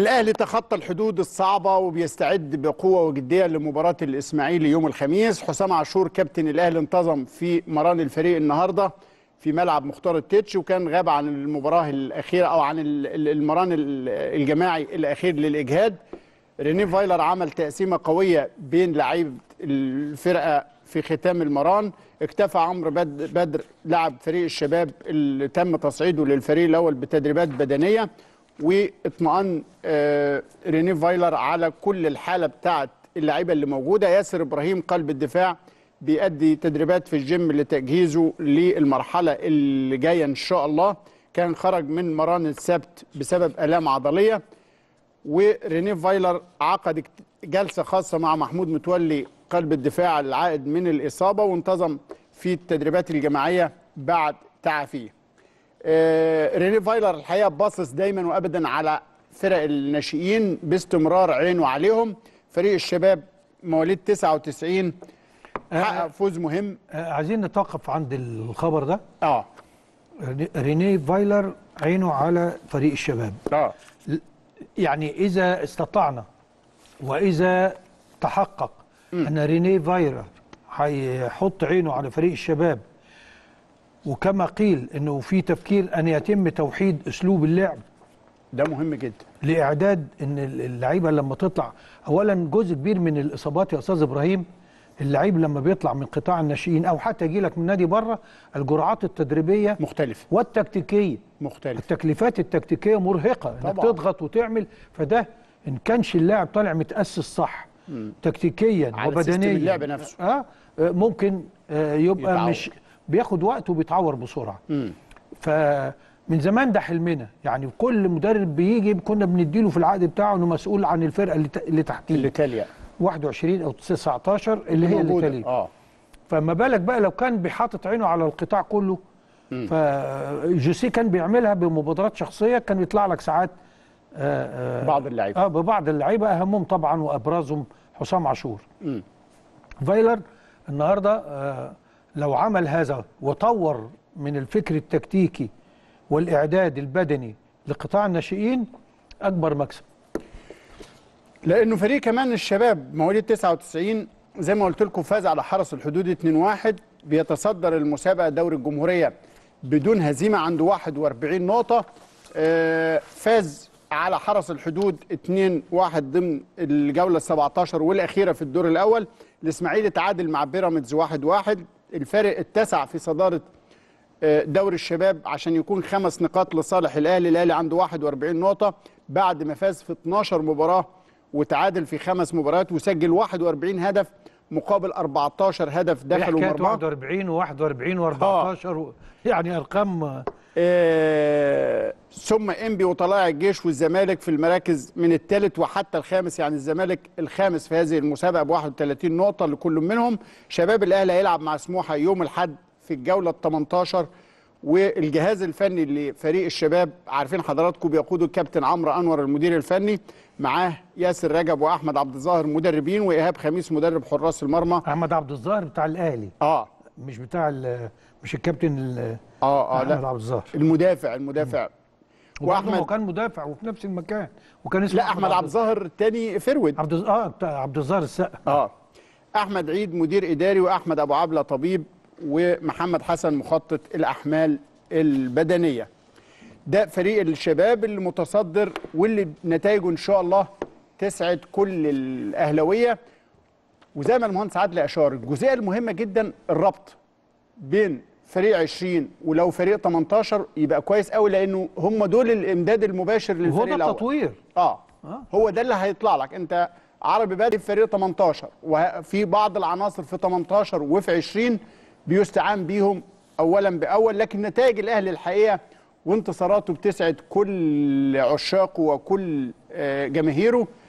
الاهلي تخطى الحدود الصعبه وبيستعد بقوه وجديه لمباراه الاسماعيلي يوم الخميس حسام عاشور كابتن الاهلي انتظم في مران الفريق النهارده في ملعب مختار التتش وكان غاب عن المباراه الاخيره او عن المران الجماعي الاخير للاجهاد ريني فايلر عمل تقسيمه قويه بين لعيبه الفرقه في ختام المران اكتفى عمرو بدر لاعب فريق الشباب اللي تم تصعيده للفريق الاول بتدريبات بدنيه واطمئن آه، ريني فايلر على كل الحاله بتاعت اللعيبه اللي موجوده ياسر ابراهيم قلب الدفاع بيأدي تدريبات في الجيم لتجهيزه للمرحله اللي جايه ان شاء الله كان خرج من مران السبت بسبب الام عضليه وريني فايلر عقد جلسه خاصه مع محمود متولي قلب الدفاع العائد من الاصابه وانتظم في التدريبات الجماعيه بعد تعافيه آه، ريني فايلر الحقيقه باصص دايما وابدا على فرق الناشئين باستمرار عينه عليهم فريق الشباب مواليد 99 آه، حقق فوز مهم آه، عايزين نتوقف عند الخبر ده اه ريني فايلر عينه على فريق الشباب اه يعني اذا استطعنا واذا تحقق م. ان ريني فايلر هيحط عينه على فريق الشباب وكما قيل انه في تفكير ان يتم توحيد اسلوب اللعب ده مهم جدا لاعداد ان اللعيبه لما تطلع اولا جزء كبير من الاصابات يا استاذ ابراهيم اللعيب لما بيطلع من قطاع الناشئين او حتى يجي لك من نادي بره الجرعات التدريبيه مختلفه والتكتيكيه مختلفه التكليفات التكتيكيه مرهقه طبعا. انك تضغط وتعمل فده ان كانش اللاعب طالع متاسس صح مم. تكتيكيا وبدنيا اللعب نفسه اه, آه، ممكن آه، يبقى مش بياخد وقت وبيتعور بسرعه ف من زمان ده حلمنا يعني كل مدرب بيجي كنا بنديله في العقد بتاعه انه مسؤول عن الفرقه اللي, اللي تحتيه 21 او 19 اللي هي الايطاليا اه فما بالك بقى لو كان بيحاطط عينه على القطاع كله فجوسي كان بيعملها بمبادرات شخصيه كان يطلع لك ساعات آآ آه، آآ آه، بعض اللعيبه اه ببعض اللعيبه اهمهم طبعا وابرزهم حسام عاشور فايلر النهارده آه لو عمل هذا وطور من الفكر التكتيكي والإعداد البدني لقطاع الناشئين أكبر مكسب لأنه فريق كمان الشباب مواليد 99 زي ما قلت لكم فاز على حرس الحدود 2-1 بيتصدر المسابقة دوري الجمهورية بدون هزيمة عنده 41 نقطة آه، فاز على حرس الحدود 2-1 ضمن الجولة 17 والأخيرة في الدور الأول الإسماعيلي تعادل مع بيراميدز 1-1 الفارق اتسع في صداره آه، دوري الشباب عشان يكون خمس نقاط لصالح الاهلي الاهلي عنده 41 نقطه بعد ما فاز في 12 مباراه وتعادل في خمس مباريات وسجل 41 هدف مقابل 14 هدف دخلوا مرمى 41 و41 و14 يعني ارقام آه، ثم انبي وطلائع الجيش والزمالك في المراكز من الثالث وحتى الخامس يعني الزمالك الخامس في هذه المسابقه ب 31 نقطه لكل منهم شباب الاهلي هيلعب مع سموحه يوم الاحد في الجوله ال 18 والجهاز الفني لفريق الشباب عارفين حضراتكم بيقوده الكابتن عمرو انور المدير الفني معاه ياسر رجب واحمد عبد الظاهر مدربين وايهاب خميس مدرب حراس المرمى احمد عبد الظاهر بتاع الاهلي اه مش بتاع مش الكابتن اه اه لا عبد الظاهر المدافع المدافع واحمد هو كان مدافع وفي نفس المكان وكان اسمه لا احمد عبد الظاهر الثاني فرود عبد اه عبد الظاهر السقا اه احمد عيد مدير اداري واحمد ابو عبله طبيب ومحمد حسن مخطط الاحمال البدنيه ده فريق الشباب المتصدر واللي نتائجه ان شاء الله تسعد كل الاهلاويه وزي ما المهندس عادل اشار الجزئيه المهمه جدا الربط بين فريق 20 ولو فريق 18 يبقى كويس قوي لانه هم دول الامداد المباشر للفريق الاول هو التطوير آه. اه هو ده اللي هيطلع لك انت عربي بادئ في فريق 18 وفي بعض العناصر في 18 وفي 20 بيستعان بيهم اولا باول لكن نتائج الاهلي الحقيقه وانتصاراته بتسعد كل عشاقه وكل آه، جماهيره